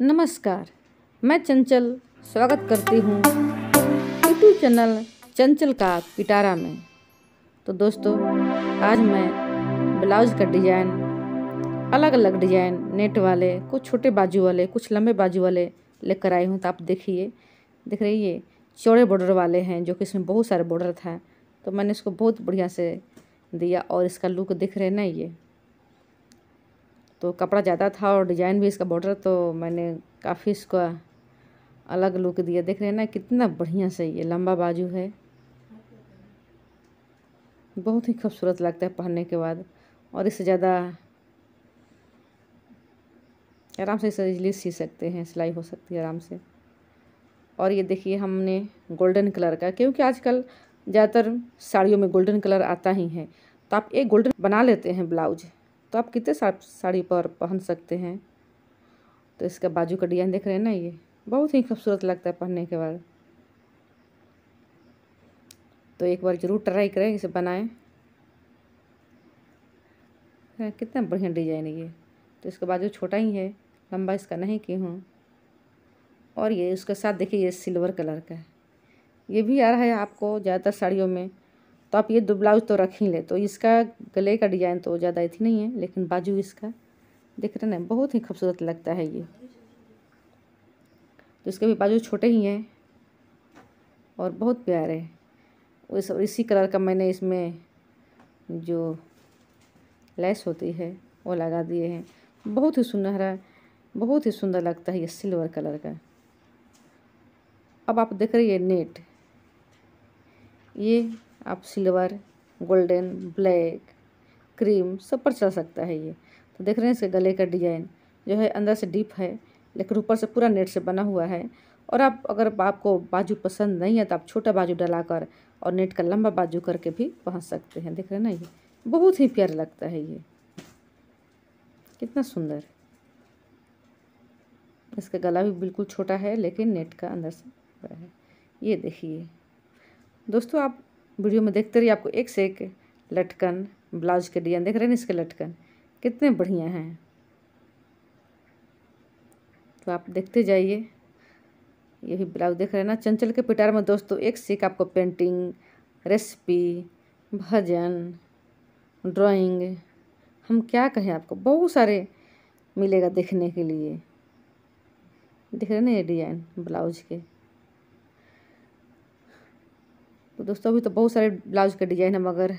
नमस्कार मैं चंचल स्वागत करती हूँ यूट्यूब चैनल चंचल का पिटारा में तो दोस्तों आज मैं ब्लाउज का डिज़ाइन अलग अलग डिज़ाइन नेट वाले कुछ छोटे बाजू वाले कुछ लंबे बाजू वाले लेकर आई हूँ तो आप देखिए देख रही है चौड़े बॉर्डर वाले हैं जो कि इसमें बहुत सारे बॉर्डर था तो मैंने इसको बहुत बढ़िया से दिया और इसका लुक दिख रहे ना ये तो कपड़ा ज़्यादा था और डिज़ाइन भी इसका बॉर्डर तो मैंने काफ़ी इसका अलग लुक दिया देख रहे हैं ना कितना बढ़िया से ये लंबा बाजू है बहुत ही खूबसूरत लगता है पहनने के बाद और इससे ज़्यादा आराम से इसे इजली सी सकते हैं सिलाई हो सकती है आराम से और ये देखिए हमने गोल्डन कलर का क्योंकि आजकल ज़्यादातर साड़ियों में गोल्डन कलर आता ही है तो आप एक गोल्डन बना लेते हैं ब्लाउज तो आप कितने साड़ी पर पहन सकते हैं तो इसका बाजू का डिज़ाइन देख रहे हैं ना ये बहुत ही खूबसूरत लगता है पहनने के बाद तो एक बार ज़रूर ट्राई करें इसे बनाएं हाँ, कितना बढ़िया डिजाइन है ये तो इसका बाजू छोटा ही है लंबा इसका नहीं की हूँ और ये उसके साथ देखिए ये सिल्वर कलर का है ये भी आ रहा है आपको ज़्यादातर साड़ियों में तो आप ये दो ब्लाउज तो रख ही ले तो इसका गले का डिज़ाइन तो ज़्यादा इतनी नहीं है लेकिन बाजू इसका देख रहे ना बहुत ही खूबसूरत लगता है ये तो इसके भी बाजू छोटे ही हैं और बहुत प्यारे है इसी कलर का मैंने इसमें जो लेस होती है वो लगा दिए हैं बहुत ही सुनहरा बहुत ही सुंदर लगता है ये सिल्वर कलर का अब आप देख रहे हैं नेट ये आप सिल्वर गोल्डन ब्लैक क्रीम सब पर चल सकता है ये तो देख रहे हैं इसके गले का डिज़ाइन जो है अंदर से डीप है लेकिन ऊपर से पूरा नेट से बना हुआ है और आप अगर आपको बाजू पसंद नहीं है तो आप छोटा बाजू डलाकर और नेट का लंबा बाजू करके भी पहन सकते हैं देख रहे हैं ना ये बहुत ही प्यारा लगता है ये कितना सुंदर इसका गला भी बिल्कुल छोटा है लेकिन नेट का अंदर से बड़ा है ये देखिए दोस्तों आप वीडियो में देखते रहिए आपको एक से एक लटकन ब्लाउज के डिजाइन देख रहे हैं ना इसके लटकन कितने बढ़िया हैं तो आप देखते जाइए ये भी ब्लाउज देख रहे हैं ना चंचल के पिटार में दोस्तों एक से एक आपको पेंटिंग रेसिपी भजन ड्राइंग हम क्या कहें आपको बहुत सारे मिलेगा देखने के लिए देख रहे हैं ना ये डिजाइन ब्लाउज के तो दोस्तों अभी तो बहुत सारे ब्लाउज का डिज़ाइन है मगर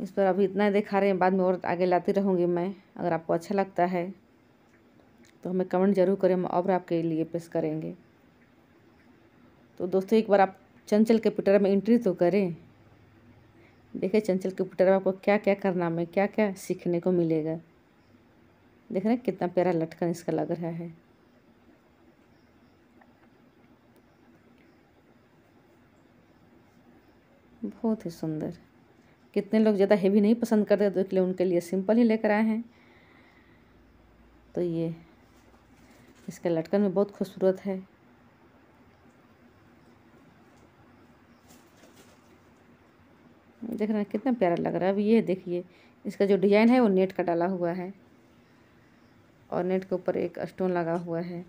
इस पर अभी इतना दिखा रहे हैं बाद में और आगे लाती रहूँगी मैं अगर आपको अच्छा लगता है तो हमें कमेंट ज़रूर करें हम और आपके लिए पेश करेंगे तो दोस्तों एक बार आप चंचल के पिटर में एंट्री तो करें देखें चंचल के पिटर में आपको क्या क्या करना में क्या क्या सीखने को मिलेगा देख रहे हैं कितना प्यारा लटकन इसका लग रहा है बहुत ही सुंदर कितने लोग ज़्यादा हेवी नहीं पसंद करते तो इसलिए उनके लिए सिंपल ही लेकर आए हैं तो ये इसका लटकन भी बहुत खूबसूरत है देख रहे हैं कितना प्यारा लग रहा है अब ये देखिए इसका जो डिज़ाइन है वो नेट का डाला हुआ है और नेट के ऊपर एक स्टोन लगा हुआ है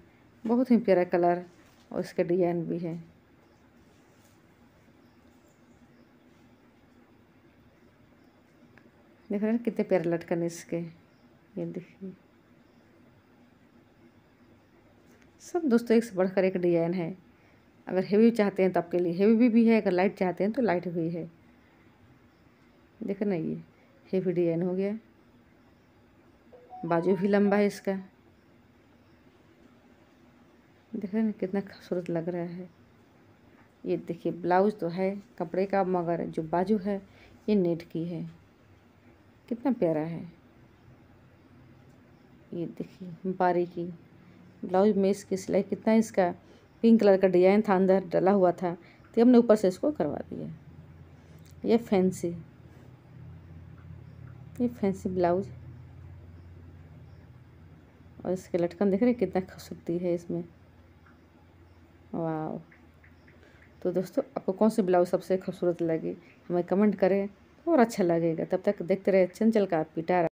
बहुत ही प्यारा कलर और इसका डिज़ाइन भी है देख रहे कितने प्यारे लटकन इसके ये देखिए सब दोस्तों एक से बढ़कर एक डिजाइन है अगर हेवी चाहते हैं तो आपके लिए हेवी भी, भी है अगर लाइट चाहते हैं तो लाइट भी है देखे ना ये हेवी डिजाइन हो गया बाजू भी लंबा है इसका देख रहे ना कितना खूबसूरत लग रहा है ये देखिए ब्लाउज तो है कपड़े का मगर जो बाजू है ये नेट की है कितना प्यारा है ये देखिए बारीकी ब्लाउज में इसकी सिलाई कितना इसका पिंक कलर का डिजाइन था अंदर डला हुआ था तो हमने ऊपर से इसको करवा दिया ये फैंसी ये फैंसी ब्लाउज और इसके लटकन देख रहे कितना खूबसूरती है इसमें वाह तो दोस्तों आपको कौन सी ब्लाउज सबसे खूबसूरत लगी हमें कमेंट करें और अच्छा लगेगा तब तक देखते रहे चंचल का पिटारा